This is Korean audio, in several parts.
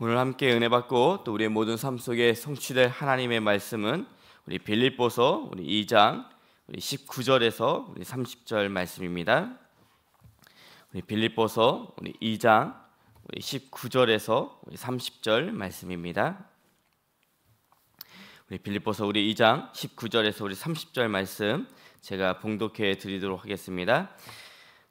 오늘 함께 은혜 받고 또 우리의 모든 삶 속에 성취될 하나님의 말씀은 우리 빌립보서 우리 2장 우리 19절에서 우리 30절 말씀입니다. 우리 빌립보서 우리 2장 우리 19절에서 우리 30절 말씀입니다. 우리 빌립보서 우리 2장 19절에서 우리 30절 말씀 제가 봉독해 드리도록 하겠습니다.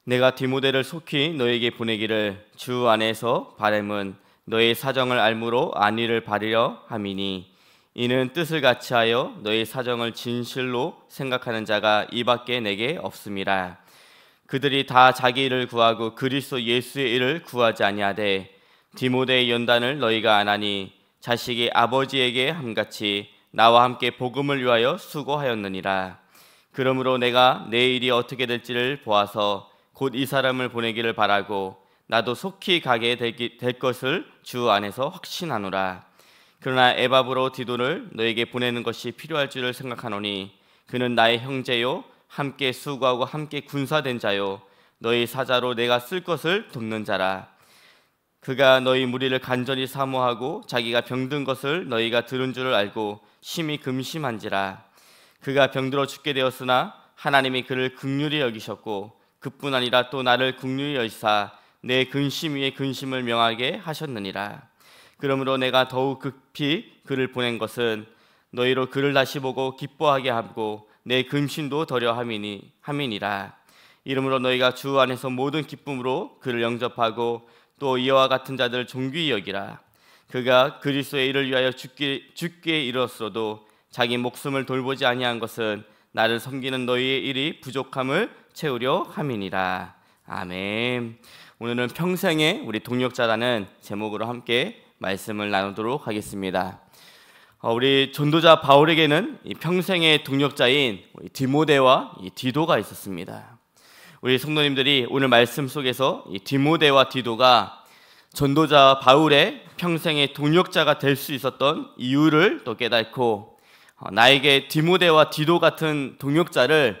내가 디모데를 속히 너에게 보내기를 주 안에서 바램은 너의 사정을 알므로 안위를 바리려 함이니 이는 뜻을 같이하여 너의 사정을 진실로 생각하는 자가 이밖에 내게 없음이라 그들이 다 자기 일을 구하고 그리스도 예수의 일을 구하지 아니하되 디모데의 연단을 너희가 안하니 자식이 아버지에게 함같이 나와 함께 복음을 위하여 수고하였느니라 그러므로 내가 내 일이 어떻게 될지를 보아서 곧 이 사람을 보내기를 바라고 나도 속히 가게 될 것을 주 안에서 확신하노라. 그러나 에바브로 디도를 너에게 보내는 것이 필요할 줄을 생각하노니 그는 나의 형제요 함께 수고하고 함께 군사된 자요 너희 사자로 내가 쓸 것을 돕는 자라. 그가 너희 무리를 간절히 사모하고 자기가 병든 것을 너희가 들은 줄을 알고 심히 금심한지라. 그가 병들어 죽게 되었으나 하나님이 그를 극률히 여기셨고 그뿐 아니라 또 나를 극률히 여시사 내 근심 위에 근심을 명하게 하셨느니라. 그러므로 내가 더욱 급히 그를 보낸 것은 너희로 그를 다시 보고 기뻐하게 하고 내 근심도 덜여 함이니 함이니라. 이름으로 너희가 주 안에서 모든 기쁨으로 그를 영접하고 또 이와 같은 자들을 귀히 여기라. 그가 그리스도의 일을 위하여 죽기 죽기에 이르렀어도 자기 목숨을 돌보지 아니한 것은 나를 섬기는 너희의 일이 부족함을 채우려 함이니라. 아멘. 오늘은 평생의 우리 동력자라는 제목으로 함께 말씀을 나누도록 하겠습니다. 어, 우리 전도자 바울에게는 평생의 동력자인 디모데와 디도가 있었습니다. 우리 성도님들이 오늘 말씀 속에서 디모데와 디도가 전도자 바울의 평생의 동력자가 될 수 있었던 이유를 또 깨닫고 어, 나에게 디모데와 디도 같은 동력자를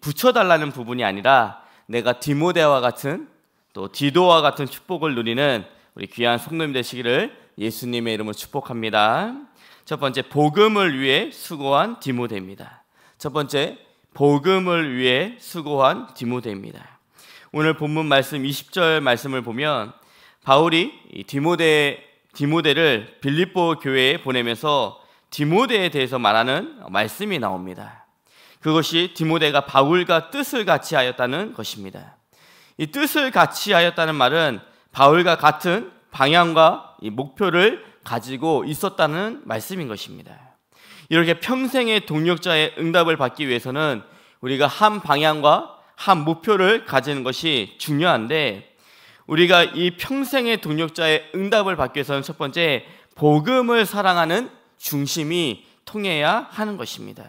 붙여달라는 부분이 아니라 내가 디모데와 같은 또 디도와 같은 축복을 누리는 우리 귀한 성도님 되시기를 예수님의 이름으로 축복합니다. 첫 번째 복음을 위해 수고한 디모데입니다. 첫 번째 복음을 위해 수고한 디모데입니다. 오늘 본문 말씀 20절 말씀을 보면 바울이 디모데 디모데를 빌립보 교회에 보내면서 디모데에 대해서 말하는 말씀이 나옵니다. 그것이 디모데가 바울과 뜻을 같이 하였다는 것입니다. 이 뜻을 같이 하였다는 말은 바울과 같은 방향과 목표를 가지고 있었다는 말씀인 것입니다. 이렇게 평생의 동력자의 응답을 받기 위해서는 우리가 한 방향과 한 목표를 가지는 것이 중요한데 우리가 이 평생의 동력자의 응답을 받기 위해서는 첫 번째 복음을 사랑하는 중심이 통해야 하는 것입니다.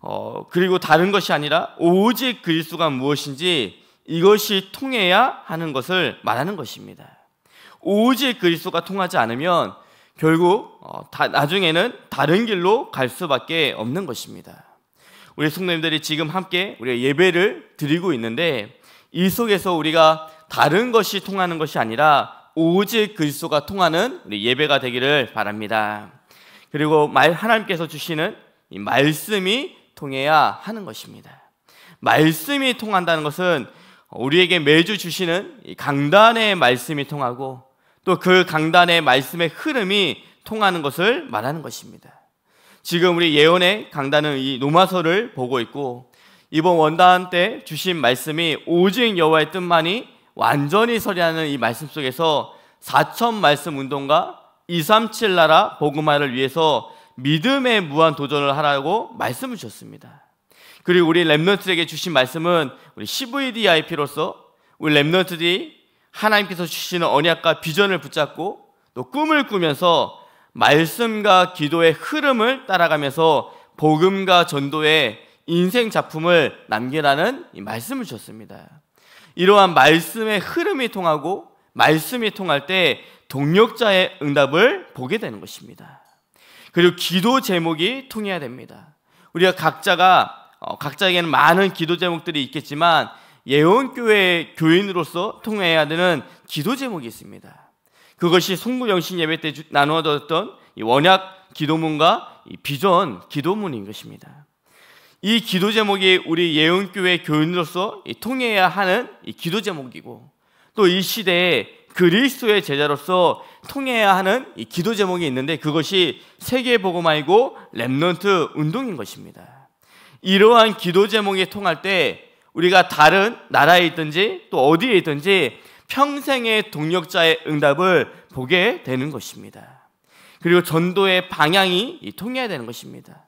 어, 그리고 다른 것이 아니라 오직 그리스도가 무엇인지 이것이 통해야 하는 것을 말하는 것입니다. 오직 그리스도가 통하지 않으면 결국 어, 다, 나중에는 다른 길로 갈 수밖에 없는 것입니다. 우리 성도님들이 지금 함께 우리 예배를 드리고 있는데 이 속에서 우리가 다른 것이 통하는 것이 아니라 오직 그리스도가 통하는 우리 예배가 되기를 바랍니다. 그리고 말 하나님께서 주시는 말씀이 통해야 하는 것입니다. 말씀이 통한다는 것은 우리에게 매주 주시는 강단의 말씀이 통하고 또 그 강단의 말씀의 흐름이 통하는 것을 말하는 것입니다. 지금 우리 예언의 강단은 이 노마서를 보고 있고 이번 원단 때 주신 말씀이 오직 여호와의 뜻만이 완전히 서리하는 이 말씀 속에서 4천 말씀 운동과 237 나라 복음화를 위해서 믿음의 무한 도전을 하라고 말씀을 주셨습니다. 그리고 우리 렘넌트에게 주신 말씀은 우리 CVDIP로서 우리 렘넌트들이 하나님께서 주시는 언약과 비전을 붙잡고 또 꿈을 꾸면서 말씀과 기도의 흐름을 따라가면서 복음과 전도의 인생 작품을 남기라는 이 말씀을 주셨습니다. 이러한 말씀의 흐름이 통하고 말씀이 통할 때 동력자의 응답을 보게 되는 것입니다. 그리고 기도 제목이 통해야 됩니다. 우리가 각자가 어, 각자에게는 많은 기도 제목들이 있겠지만 예언교회 교인으로서 통해야 되는 기도 제목이 있습니다. 그것이 송구영신 예배 때 나누어졌던 원약 기도문과 비전 기도문인 것입니다. 이 기도 제목이 우리 예언교회 교인으로서 통해야 하는 기도 제목이고 또 이 시대에 그리스도의 제자로서 통해야 하는 기도 제목이 있는데 그것이 세계 보고화이고 렘넌트 운동인 것입니다. 이러한 기도 제목이 통할 때 우리가 다른 나라에 있든지 또 어디에 있든지 평생의 동력자의 응답을 보게 되는 것입니다. 그리고 전도의 방향이 통해야 되는 것입니다.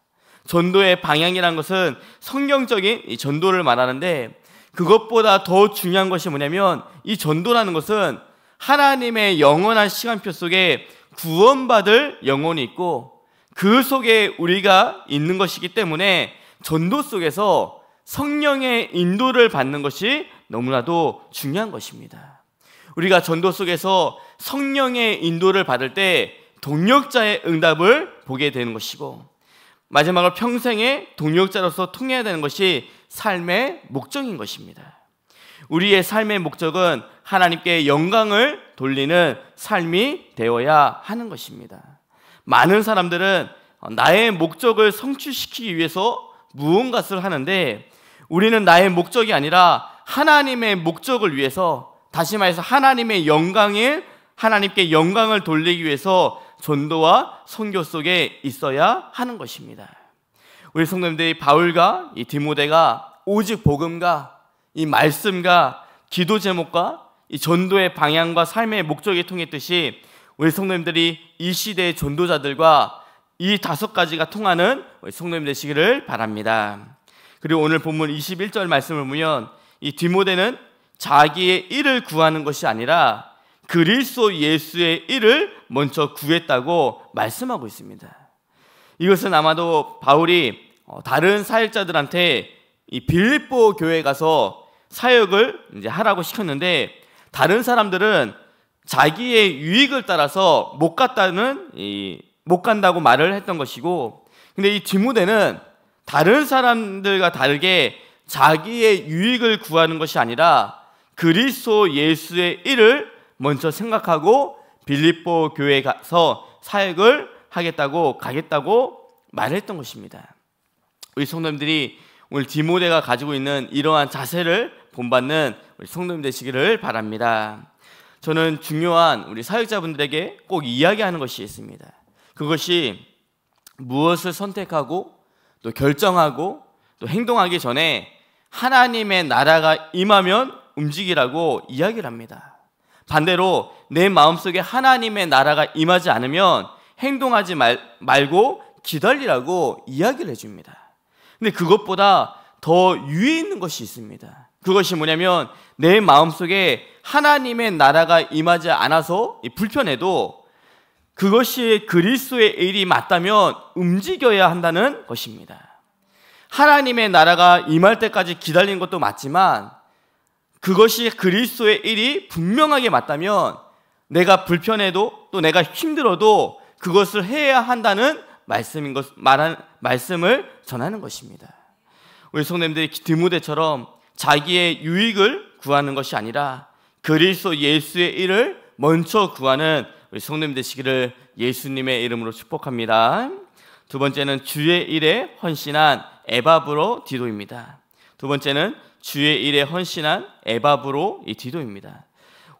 전도의 방향이란 것은 성경적인 전도를 말하는데 그것보다 더 중요한 것이 뭐냐면 이 전도라는 것은 하나님의 영원한 시간표 속에 구원받을 영혼이 있고 그 속에 우리가 있는 것이기 때문에 전도 속에서 성령의 인도를 받는 것이 너무나도 중요한 것입니다. 우리가 전도 속에서 성령의 인도를 받을 때 동력자의 응답을 보게 되는 것이고 마지막으로 평생의 동력자로서 통해야 되는 것이 삶의 목적인 것입니다. 우리의 삶의 목적은 하나님께 영광을 돌리는 삶이 되어야 하는 것입니다. 많은 사람들은 어, 나의 목적을 성취시키기 위해서 무언가를 하는데 우리는 나의 목적이 아니라 하나님의 목적을 위해서 다시 말해서 하나님의 영광을 하나님께 영광을 돌리기 위해서 전도와 선교 속에 있어야 하는 것입니다. 우리 성도님들이 바울과 이 디모데가 오직 복음과 이 말씀과 기도 제목과 이 전도의 방향과 삶의 목적에 통했듯이 우리 성도님들이 이 시대의 전도자들과 이 다섯 가지가 통하는 우리 성도님 되시기를 바랍니다. 그리고 오늘 본문 21절 말씀을 보면 이 디모데는 자기의 일을 구하는 것이 아니라 그리스도 예수의 일을 먼저 구했다고 말씀하고 있습니다. 이것은 아마도 바울이 어, 다른 사역자들한테 이 빌립보 교회 가서 사역을 이제 하라고 시켰는데 다른 사람들은 자기의 유익을 따라서 못 갔다는 이, 못 간다고 말을 했던 것이고 근데 이 디모데는 다른 사람들과 다르게 자기의 유익을 구하는 것이 아니라 그리스도 예수의 일을 먼저 생각하고 빌립보 교회에 가서 사역을 하겠다고 가겠다고 말했던 것입니다. 우리 성도님들이 오늘 디모데가 가지고 있는 이러한 자세를 본받는 우리 성도님 되시기를 바랍니다. 저는 중요한 우리 사역자분들에게 꼭 이야기하는 것이 있습니다. 그것이 무엇을 선택하고 또 결정하고 또 행동하기 전에 하나님의 나라가 임하면 움직이라고 이야기를 합니다. 반대로 내 마음속에 하나님의 나라가 임하지 않으면 행동하지 말, 말고 기다리라고 이야기를 해줍니다. 근데 그것보다 더 위에 있는 것이 있습니다. 그것이 뭐냐면 내 마음속에 하나님의 나라가 임하지 않아서 불편해도 그것이 그리스도의 일이 맞다면 움직여야 한다는 것입니다. 하나님의 나라가 임할 때까지 기다리는 것도 맞지만 그것이 그리스도의 일이 분명하게 맞다면 내가 불편해도 또 내가 힘들어도 그것을 해야 한다는 말씀인 것 말한 말씀을 전하는 것입니다. 우리 성님들이 디모데처럼 자기의 유익을 구하는 것이 아니라 그리스도 예수의 일을 먼저 구하는 우리 성님 되시기를 예수님의 이름으로 축복합니다. 두 번째는 주의 일에 헌신한 에바브로 디도입니다. 두 번째는 주의 일에 헌신한 에바브로 이 디도입니다.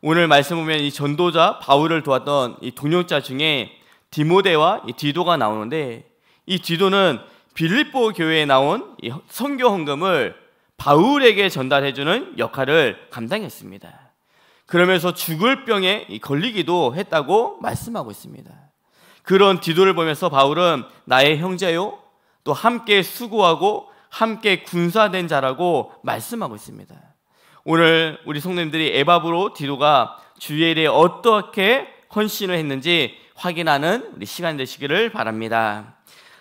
오늘 말씀 보면 이 전도자 바울을 도왔던 이 동역자 중에 디모데와 이 디도가 나오는데 이 디도는 빌립보 교회에 나온 이 선교 헌금을 바울에게 전달해주는 역할을 감당했습니다. 그러면서 죽을 병에 걸리기도 했다고 말씀하고 있습니다. 그런 디도를 보면서 바울은 나의 형제요, 또 함께 수고하고 함께 군사된 자라고 말씀하고 있습니다. 오늘 우리 성님들이 에바브로 디도가 주 일에 어떻게 헌신을 했는지 확인하는 우리 시간 되시기를 바랍니다.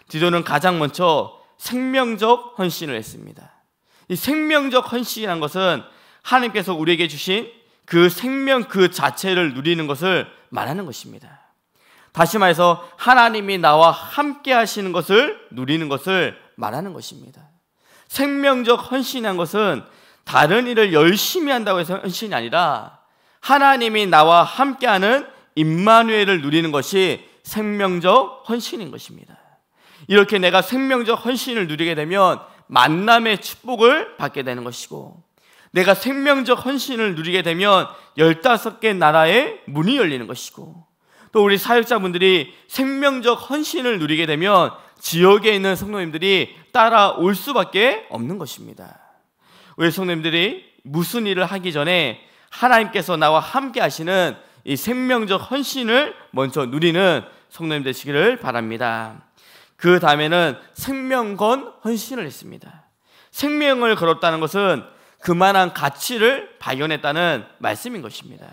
디도는 가장 먼저 생명적 헌신을 했습니다. 이 생명적 헌신이란 것은 하나님께서 우리에게 주신 그 생명 그 자체를 누리는 것을 말하는 것입니다. 다시 말해서 하나님이 나와 함께 하시는 것을 누리는 것을 말하는 것입니다. 생명적 헌신한 것은 다른 일을 열심히 한다고 해서 헌신이 아니라 하나님이 나와 함께하는 임마누엘을 누리는 것이 생명적 헌신인 것입니다. 이렇게 내가 생명적 헌신을 누리게 되면 만남의 축복을 받게 되는 것이고 내가 생명적 헌신을 누리게 되면 15개 나라의 문이 열리는 것이고 또 우리 사역자분들이 생명적 헌신을 누리게 되면 지역에 있는 성도님들이 따라올 수밖에 없는 것입니다. 우리 성도님들이 무슨 일을 하기 전에 하나님께서 나와 함께 하시는 이 생명적 헌신을 먼저 누리는 성도님 되시기를 바랍니다. 그 다음에는 생명 건 헌신을 했습니다. 생명을 걸었다는 것은 그만한 가치를 발견했다는 말씀인 것입니다.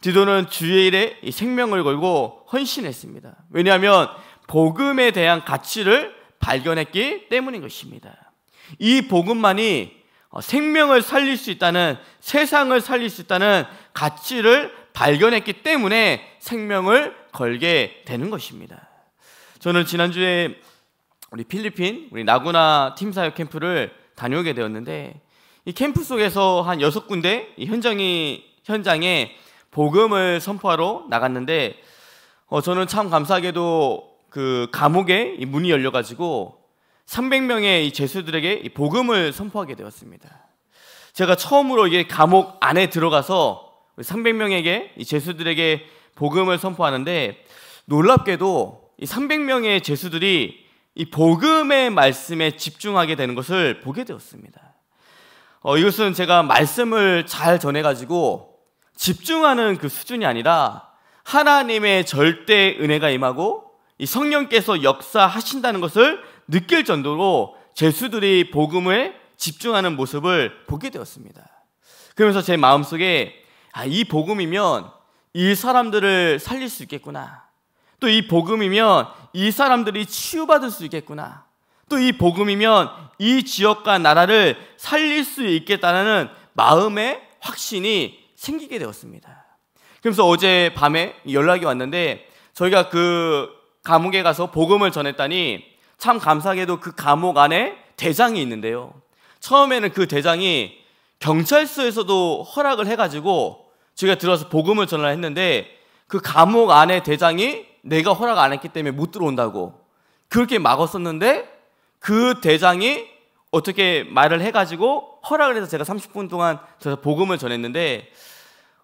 디도는 주의 일에 생명을 걸고 헌신했습니다. 왜냐하면 복음에 대한 가치를 발견했기 때문인 것입니다. 이 복음만이 어, 생명을 살릴 수 있다는 세상을 살릴 수 있다는 가치를 발견했기 때문에 생명을 걸게 되는 것입니다. 저는 지난주에 우리 필리핀 우리 나구나 팀 사역 캠프를 다녀오게 되었는데 이 캠프 속에서 한 여섯 군데 현장이 현장에 복음을 선포하러 나갔는데 어, 저는 참 감사하게도 그 감옥에 문이 열려가지고 300명의 이 죄수들에게 이 복음을 선포하게 되었습니다. 제가 처음으로 이게 감옥 안에 들어가서 300명에게 이 죄수들에게 복음을 선포하는데 놀랍게도 이 300명의 제수들이 이 복음의 말씀에 집중하게 되는 것을 보게 되었습니다. 어, 이것은 제가 말씀을 잘 전해가지고 집중하는 그 수준이 아니라 하나님의 절대 은혜가 임하고 이 성령께서 역사하신다는 것을 느낄 정도로 제수들이 복음에 집중하는 모습을 보게 되었습니다. 그러면서 제 마음속에 아, 이 복음이면 이 사람들을 살릴 수 있겠구나. 또이 복음이면 이 사람들이 치유받을 수 있겠구나. 또 이 복음이면 이 지역과 나라를 살릴 수 있겠다는 마음의 확신이 생기게 되었습니다. 그래서 어제 밤에 연락이 왔는데 저희가 그 감옥에 가서 복음을 전했다니 참 감사하게도 그 감옥 안에 대장이 있는데요. 처음에는 그 대장이 경찰서에서도 허락을 해가지고 저희가 들어서 복음을 전화했는데 그 감옥 안에 대장이 내가 허락 안 했기 때문에 못 들어온다고 그렇게 막았었는데 그 대장이 어떻게 말을 해가지고 허락을 해서 제가 30분 동안 저서 복음을 전했는데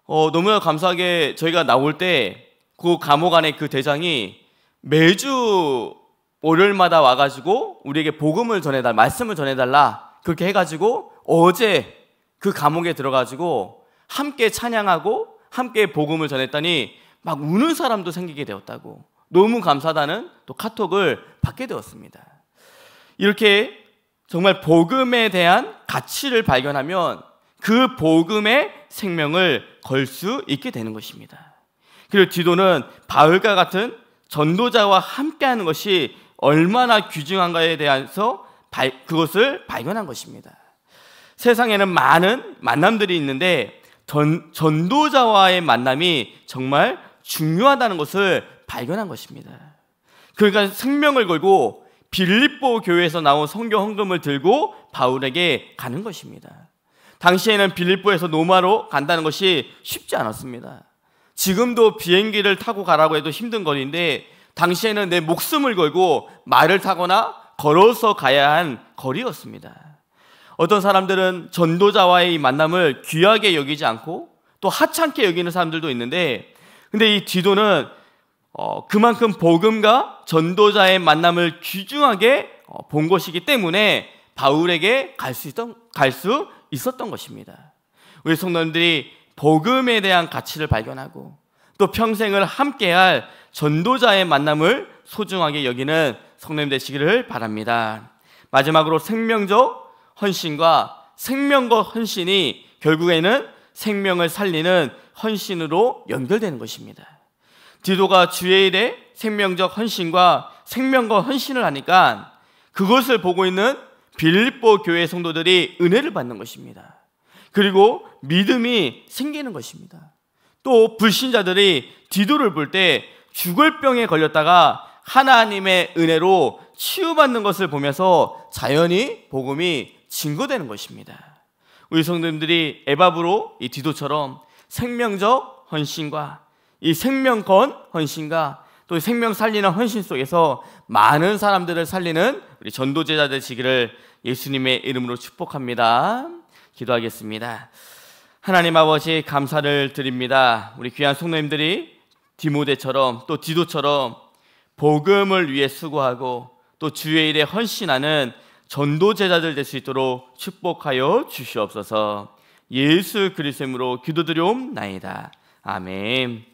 어, 너무나 감사하게 저희가 나올 때 그 감옥 안에 그 대장이 매주 월요일마다 와가지고 우리에게 복음을 전해달 라 말씀을 전해달라 그렇게 해가지고 어제 그 감옥에 들어가지고 함께 찬양하고 함께 복음을 전했더니 막 우는 사람도 생기게 되었다고 너무 감사다는 하또 카톡을 받게 되었습니다. 이렇게 정말 복음에 대한 가치를 발견하면 그 복음의 생명을 걸 수 있게 되는 것입니다. 그리고 디도는 바울과 같은 전도자와 함께하는 것이 얼마나 귀중한가에 대해서 그것을 발견한 것입니다. 세상에는 많은 만남들이 있는데 전, 전도자와의 만남이 정말 중요하다는 것을 발견한 것입니다. 그러니까 생명을 걸고 빌립보 교회에서 나온 성교 헌금을 들고 바울에게 가는 것입니다. 당시에는 빌립보에서 노마로 간다는 것이 쉽지 않았습니다. 지금도 비행기를 타고 가라고 해도 힘든 거리인데 당시에는 내 목숨을 걸고 말을 타거나 걸어서 가야 한 거리였습니다. 어떤 사람들은 전도자와의 만남을 귀하게 여기지 않고 또 하찮게 여기는 사람들도 있는데 근데 이 디도는 어, 그만큼 복음과 전도자의 만남을 귀중하게 어, 본 것이기 때문에 바울에게 갈 수 있던 갈 수 있었던 것입니다. 우리 성도들이 복음에 대한 가치를 발견하고 또 평생을 함께할 전도자의 만남을 소중하게 여기는 성님 되시기를 바랍니다. 마지막으로 생명적 헌신과 생명과 헌신이 결국에는 생명을 살리는 헌신으로 연결되는 것입니다. 디도가 주의 일에 생명적 헌신과 생명과 헌신을 하니까 그것을 보고 있는 빌립보 교회 성도들이 은혜를 받는 것입니다. 그리고 믿음이 생기는 것입니다. 또 불신자들이 디도를 볼 때 죽을 병에 걸렸다가 하나님의 은혜로 치유받는 것을 보면서 자연히 복음이 증거되는 것입니다. 우리 성도님들이 에바브로 이 디도처럼 생명적 헌신과 이 생명건 헌신과 또 생명 살리는 헌신 속에서 많은 사람들을 살리는 우리 전도제자 되시기를 예수님의 이름으로 축복합니다. 기도하겠습니다. 하나님 아버지 감사를 드립니다. 우리 귀한 성도님들이 디모데처럼 또 디도처럼 복음을 위해 수고하고 또 주의 일에 헌신하는 전도제자들 될 수 있도록 축복하여 주시옵소서. 예수 그리스도로 기도드려옵나이다. 아멘.